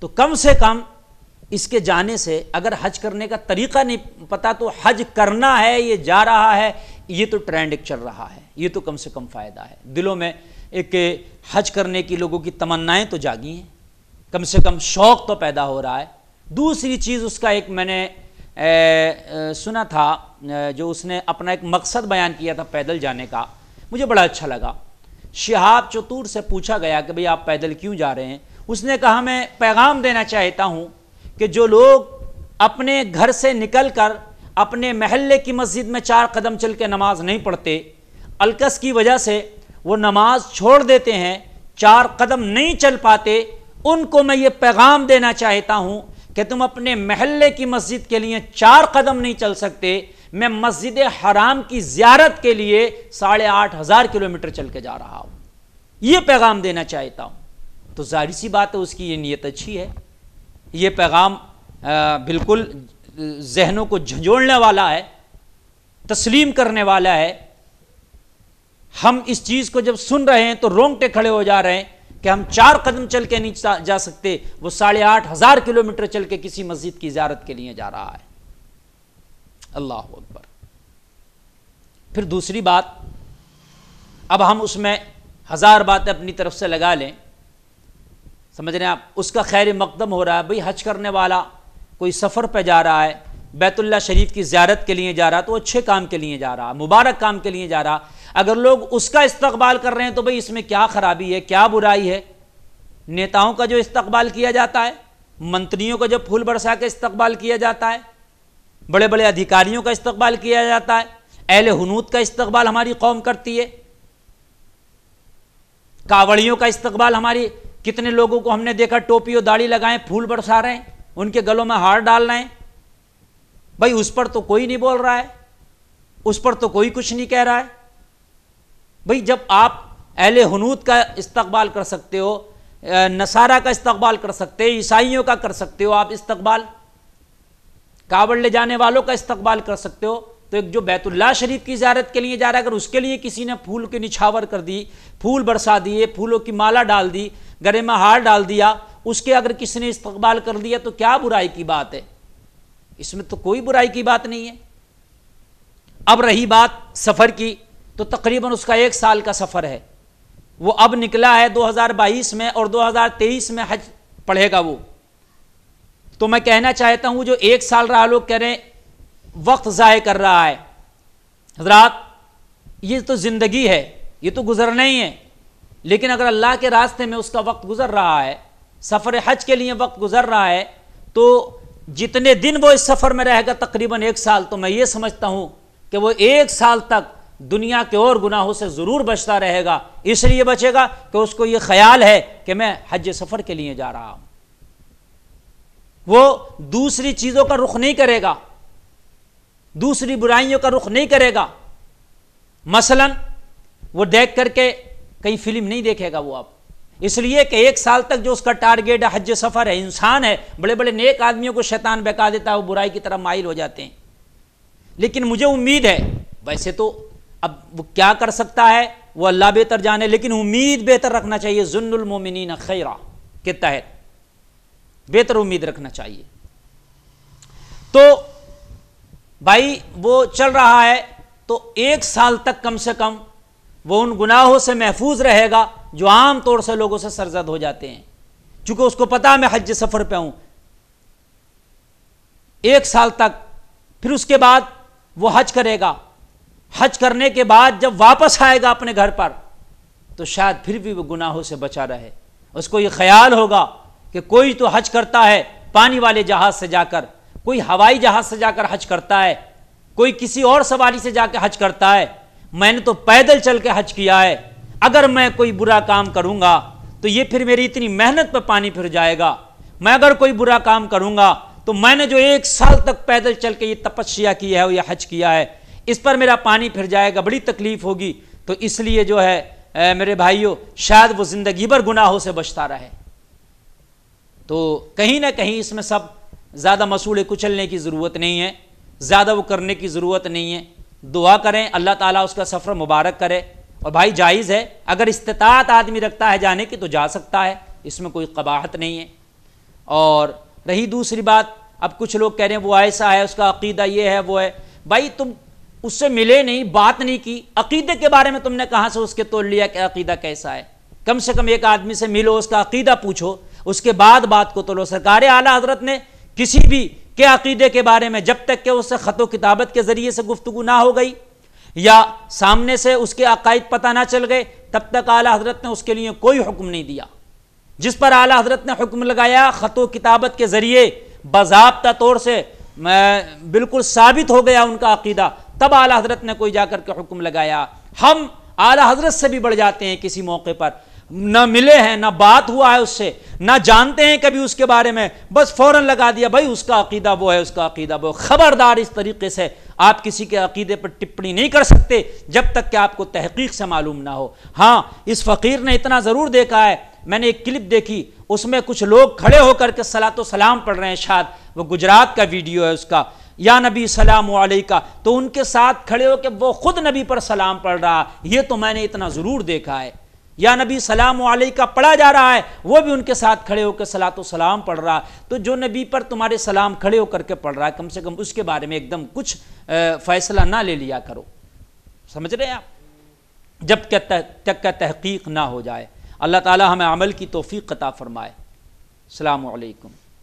तो कम से कम इसके जाने से अगर हज करने का तरीका नहीं पता तो हज करना है ये जा रहा है ये तो ट्रेंड चल रहा है ये तो कम से कम फ़ायदा है दिलों में एक हज करने की लोगों की तमन्नाएं तो जागी हैं कम से कम शौक़ तो पैदा हो रहा है दूसरी चीज़ उसका एक मैंने ए, ए, सुना था जो उसने अपना एक मकसद बयान किया था पैदल जाने का मुझे बड़ा अच्छा लगा शहाब चतूर से पूछा गया कि भाई आप पैदल क्यों जा रहे हैं उसने कहा मैं पैगाम देना चाहता हूँ कि जो लोग अपने घर से निकल कर अपने महल्ले की मस्जिद में चार कदम चल के नमाज नहीं पढ़ते अलकस की वजह से वो नमाज छोड़ देते हैं चार कदम नहीं चल पाते उनको मैं ये पैगाम देना चाहता हूँ कि तुम अपने महल्ले की मस्जिद के लिए चार कदम नहीं चल सकते मैं मस्जिद हराम की ज्यारत के लिए साढ़े आठ हज़ार किलोमीटर चल के जा रहा हूँ ये पैगाम देना चाहता हूँ तो जाहिर सी बात है उसकी ये नीयत अच्छी है ये पैगाम बिल्कुल जहनों को झंझोड़ने वाला है तस्लीम करने वाला है हम इस चीज़ को जब सुन रहे हैं तो रोंगटे खड़े हो जा रहे हैं कि हम चार कदम चल के नहीं जा सकते वो साढ़े आठ हज़ार किलोमीटर चल के किसी मस्जिद की इजारत के लिए जा रहा है अल्लाह अकबर फिर दूसरी बात अब हम उसमें हज़ार बातें अपनी तरफ से लगा लें समझ रहे हैं आप उसका खैर मकदम हो रहा है भाई हज करने वाला कोई सफ़र पर जा रहा है बैतुल्ला शरीफ की ज्यारत के लिए जा रहा तो अच्छे काम के लिए जा रहा मुबारक काम के लिए जा रहा अगर लोग उसका इस्तबाल कर रहे हैं तो भाई इसमें क्या खराबी है क्या बुराई है नेताओं का जो इस्तबाल किया जाता है मंत्रियों का जो फूल बरसा के इस्तबाल किया जाता है बड़े बड़े अधिकारियों का इस्तबाल किया जाता है अहल हनूत का इस्तबाल हमारी कौम करती है कावड़ियों का इस्तबाल हमारी कितने लोगों को हमने देखा टोपी और दाढ़ी लगाए फूल बरसा रहे हैं उनके गलों में हार डाल रहे हैं भाई उस पर तो कोई नहीं बोल रहा है उस पर तो कोई कुछ नहीं कह रहा है भाई जब आप अहल हनूद का इस्तकबाल कर सकते हो नसारा का इस्तकबाल कर सकते हो ईसाइयों का कर सकते हो आप इस्तकबाल कावड़ ले जाने वालों का इस्तकबाल कर सकते हो तो एक जो बैतुल्ला शरीफ की ज्यारत के लिए जा रहा है अगर उसके लिए किसी ने फूल की निछावर कर दी फूल बरसा दिए फूलों की माला डाल दी गले में हार डाल दिया उसके अगर किसी ने इस्तकबाल कर लिया तो क्या बुराई की बात है इसमें तो कोई बुराई की बात नहीं है अब रही बात सफ़र की तो तकरीबन उसका एक साल का सफ़र है वो अब निकला है 2022 में और 2023 में हज पढ़ेगा वो तो मैं कहना चाहता हूँ जो एक साल रहा लोग कह रहे वक्त ज़ाय कर रहा है हजरात ये तो ज़िंदगी है ये तो गुजरना ही है लेकिन अगर अल्लाह के रास्ते में उसका वक्त गुजर रहा है सफ़र हज के लिए वक्त गुजर रहा है तो जितने दिन वो इस सफ़र में रहेगा तकरीबन एक साल तो मैं ये समझता हूँ कि वो एक साल तक दुनिया के और गुनाहों से ज़रूर बचता रहेगा इसलिए बचेगा कि उसको ये ख्याल है कि मैं हज सफ़र के लिए जा रहा हूँ वो दूसरी चीज़ों का रुख नहीं करेगा दूसरी बुराइयों का रुख नहीं करेगा मसलन वो देख करके कहीं फिल्म नहीं देखेगा वो आप इसलिए कि एक साल तक जो उसका टारगेट है हज सफ़र है इंसान है बड़े बड़े नेक आदमियों को शैतान बहका देता है वो बुराई की तरफ माइल हो जाते हैं लेकिन मुझे उम्मीद है वैसे तो अब वो क्या कर सकता है वो अल्लाह बेहतर जाने लेकिन उम्मीद बेहतर रखना चाहिए जुन्नमोमिन खैरा के तहत बेहतर उम्मीद रखना चाहिए तो भाई वो चल रहा है तो एक साल तक कम से कम वो उन गुनाहों से महफूज रहेगा जो आम तौर से लोगों से सरजद हो जाते हैं चूंकि उसको पता मैं हज सफ़र पे हूं एक साल तक फिर उसके बाद वो हज करेगा हज करने के बाद जब वापस आएगा अपने घर पर तो शायद फिर भी वो गुनाहों से बचा रहे उसको ये ख्याल होगा कि कोई तो हज करता है पानी वाले जहाज़ से जाकर कोई हवाई जहाज़ से जाकर हज करता है कोई किसी और सवारी से जाकर हज करता है मैंने तो पैदल चल के हज किया है अगर मैं कोई बुरा काम करूंगा तो ये फिर मेरी इतनी मेहनत पर पानी फिर जाएगा मैं अगर कोई बुरा काम करूंगा तो मैंने जो एक साल तक पैदल चल के ये तपस्या की है और यह हज किया है इस पर मेरा पानी फिर जाएगा बड़ी तकलीफ होगी तो इसलिए जो है ए, मेरे भाइयों शायद वो ज़िंदगी भर गुनाहों से बचता रहे तो कहीं ना कहीं इसमें सब ज़्यादा मसूड़े कुचलने की ज़रूरत नहीं है ज़्यादा वो करने की ज़रूरत नहीं है दुआ करें अल्लाह ताला उसका सफ़र मुबारक करे और भाई जायज़ है अगर इस्तात आदमी रखता है जाने की तो जा सकता है इसमें कोई कबाहत नहीं है और रही दूसरी बात अब कुछ लोग कह रहे हैं वो ऐसा है उसका अकीदा ये है वो है भाई तुम उससे मिले नहीं बात नहीं की अकीदे के बारे में तुमने कहाँ से उसके तोड़ लिया कि अकीदा कैसा है कम से कम एक आदमी से मिलो उसका अकीदा पूछो उसके बाद बात को तोड़ो सरकार आला हजरत ने किसी भी के अकीदे के बारे में जब तक के उससे ख़त किताबत के ज़रिए से गुफ्तु ना हो गई या सामने से उसके अकायद पता ना चल गए तब तक आला हजरत ने उसके लिए कोई हुक्म नहीं दिया जिस पर आला हजरत ने हुक्म लगाया ख़त किताबत के ज़रिए बाबा तौर से बिल्कुल साबित हो गया उनका अकीदा तब आला हजरत ने कोई जाकर के हुक्म लगाया हम आला हजरत से भी बढ़ जाते हैं किसी मौके पर न मिले हैं ना बात हुआ है उससे ना जानते हैं कभी उसके बारे में बस फ़ौरन लगा दिया भाई उसका अकीदा वो है उसका अकीदा वो ख़बरदार इस तरीके से आप किसी के अकीदे पर टिप्पणी नहीं कर सकते जब तक कि आपको तहकीक से मालूम ना हो हाँ इस फ़कीर ने इतना ज़रूर देखा है मैंने एक क्लिप देखी उसमें कुछ लोग खड़े होकर के सलात सलाम पढ़ रहे हैं शायद वो गुजरात का वीडियो है उसका या नबी सलाम का तो उनके साथ खड़े होकर वो खुद नबी पर सलाम पढ़ रहा ये तो मैंने इतना ज़रूर देखा है या नबी सलाम वाले का पढ़ा जा रहा है वो भी उनके साथ खड़े होकर सलात सलाम पढ़ रहा तो जो नबी पर तुम्हारे सलाम खड़े होकर के पढ़ रहा है कम से कम उसके बारे में एकदम कुछ फैसला ना ले लिया करो समझ रहे हैं आप जब तक का तहकीक ना हो जाए अल्लाह ताला हमें अमल की तोफ़ी कता फ़रमाए सलामकुम